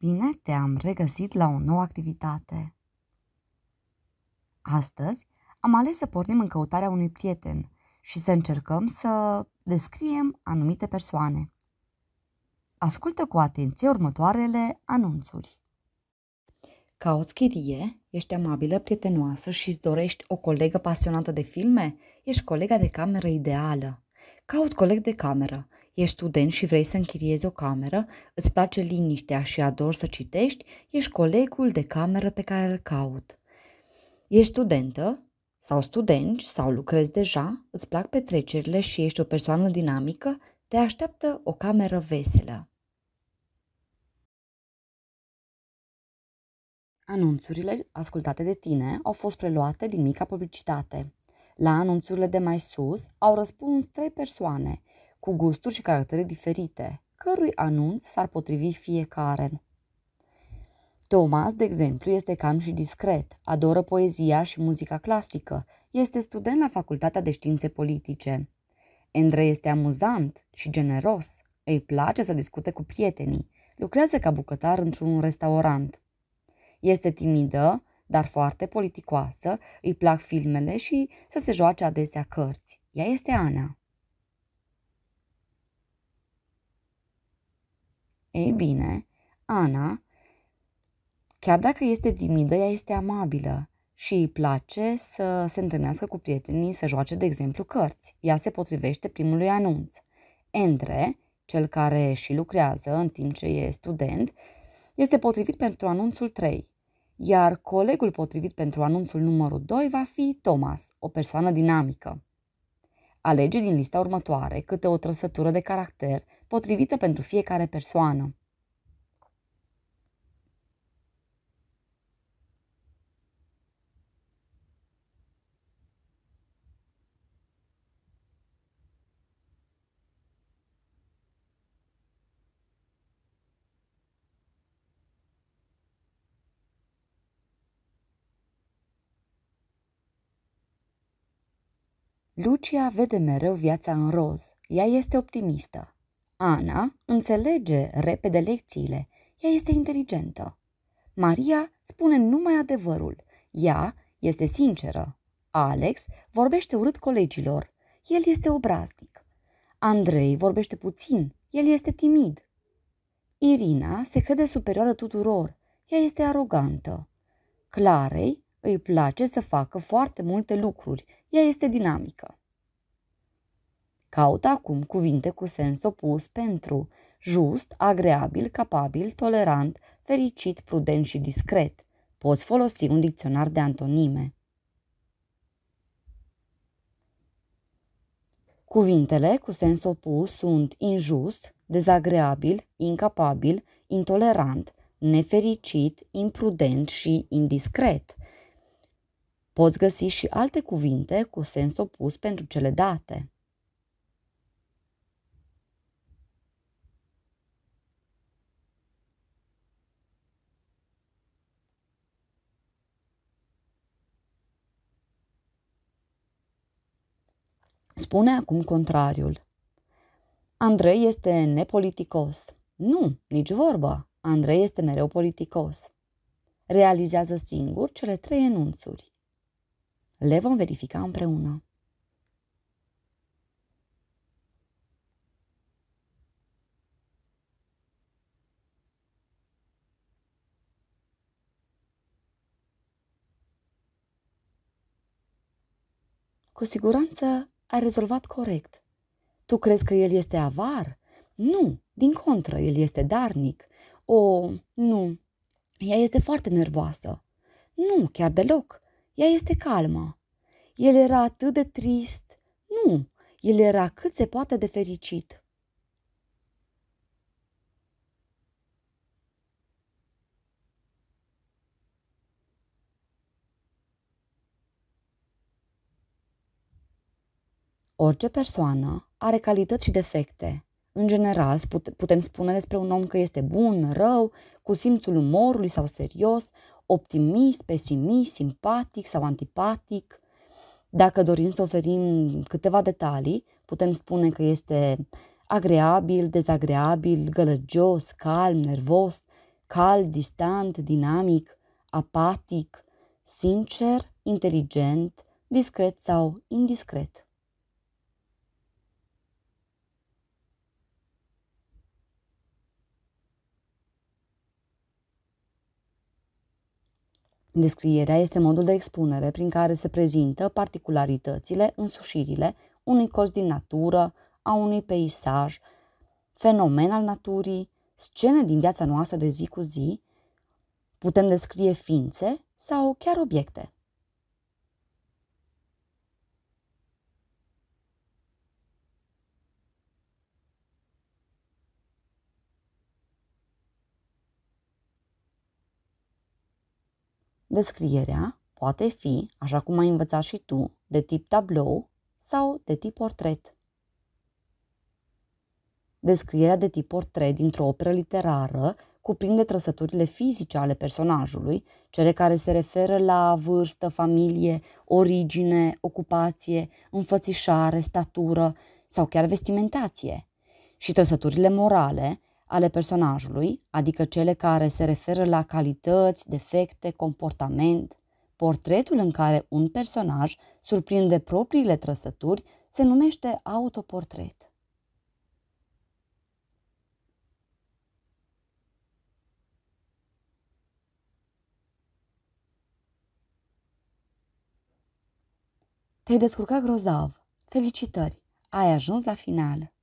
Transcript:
Bine te-am regăsit la o nouă activitate. Astăzi am ales să pornim în căutarea unui prieten și să încercăm să descriem anumite persoane. Ascultă cu atenție următoarele anunțuri. Cauți chirie? Ești amabilă, prietenoasă și îți dorești o colegă pasionată de filme? Ești colega de cameră ideală. Caut coleg de cameră. Ești student și vrei să închiriezi o cameră, îți place liniștea și ador să citești, ești colegul de cameră pe care îl caut. Ești studentă sau student sau lucrezi deja, îți plac petrecerile și ești o persoană dinamică, te așteaptă o cameră veselă. Anunțurile ascultate de tine au fost preluate din mica publicitate. La anunțurile de mai sus au răspuns trei persoane cu gusturi și caractere diferite, cărui anunț s-ar potrivi fiecare. Thomas, de exemplu, este calm și discret, adoră poezia și muzica clasică, este student la Facultatea de Științe Politice. Andre este amuzant și generos, îi place să discute cu prietenii, lucrează ca bucătar într-un restaurant. Este timidă, dar foarte politicoasă, îi plac filmele și să se joace adesea cărți. Ea este Ana. Ei bine, Ana, chiar dacă este timidă, ea este amabilă și îi place să se întâlnească cu prietenii, să joace, de exemplu, cărți. Ea se potrivește primului anunț. Andre, cel care și lucrează în timp ce e student, este potrivit pentru anunțul 3, iar colegul potrivit pentru anunțul numărul 2 va fi Thomas, o persoană dinamică. Alege din lista următoare câte o trăsătură de caracter potrivită pentru fiecare persoană. Lucia vede mereu viața în roz. Ea este optimistă. Ana înțelege repede lecțiile. Ea este inteligentă. Maria spune numai adevărul. Ea este sinceră. Alex vorbește urât colegilor. El este obraznic. Andrei vorbește puțin. El este timid. Irina se crede superioară tuturor. Ea este arogantă. Clarei îi place să facă foarte multe lucruri. Ea este dinamică. Caută acum cuvinte cu sens opus pentru just, agreabil, capabil, tolerant, fericit, prudent și discret. Poți folosi un dicționar de antonime. Cuvintele cu sens opus sunt injust, dezagreabil, incapabil, intolerant, nefericit, imprudent și indiscret. Poți găsi și alte cuvinte cu sens opus pentru cele date. Spune acum contrariul. Andrei este nepoliticos. Nu, nici vorba. Andrei este mereu politicos. Realizează singur cele trei enunțuri. Le vom verifica împreună. Cu siguranță ai rezolvat corect. Tu crezi că el este avar? Nu, din contră, el este darnic. O, nu, ea este foarte nervoasă. Nu, chiar deloc. Ea este calmă. El era atât de trist. Nu, el era cât se poate de fericit. Orice persoană are calități și defecte. În general, putem spune despre un om că este bun, rău, cu simțul umorului sau serios, optimist, pesimist, simpatic sau antipatic. Dacă dorim să oferim câteva detalii, putem spune că este agreabil, dezagreabil, gălăgios, calm, nervos, cald, distant, dinamic, apatic, sincer, inteligent, discret sau indiscret. Descrierea este modul de expunere prin care se prezintă particularitățile, însușirile unui cos din natură, a unui peisaj, fenomen al naturii, scene din viața noastră de zi cu zi, putem descrie ființe sau chiar obiecte. Descrierea poate fi, așa cum ai învățat și tu, de tip tablou sau de tip portret. Descrierea de tip portret dintr-o operă literară cuprinde trăsăturile fizice ale personajului, cele care se referă la vârstă, familie, origine, ocupație, înfățișare, statură sau chiar vestimentație, și trăsăturile morale, ale personajului, adică cele care se referă la calități, defecte, comportament. Portretul în care un personaj surprinde propriile trăsături se numește autoportret. Te-ai descurcat grozav. Felicitări! Ai ajuns la final.